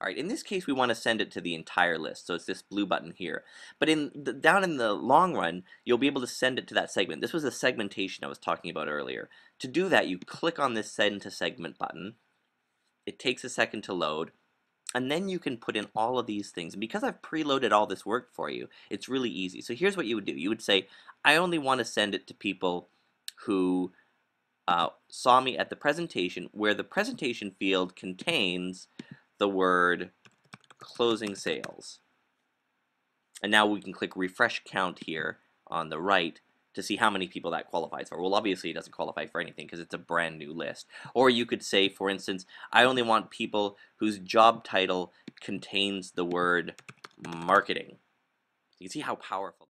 All right, in this case, we want to send it to the entire list, so it's this blue button here. But in the, down in the long run, you'll be able to send it to that segment. This was the segmentation I was talking about earlier. To do that, you click on this Send to Segment button. It takes a second to load, and then you can put in all of these things. And because I've preloaded all this work for you, it's really easy. So here's what you would do. You would say, I only want to send it to people who uh, saw me at the presentation where the presentation field contains – the word closing sales. And now we can click refresh count here on the right to see how many people that qualifies for. Well, obviously it doesn't qualify for anything because it's a brand new list. Or you could say, for instance, I only want people whose job title contains the word marketing. You can see how powerful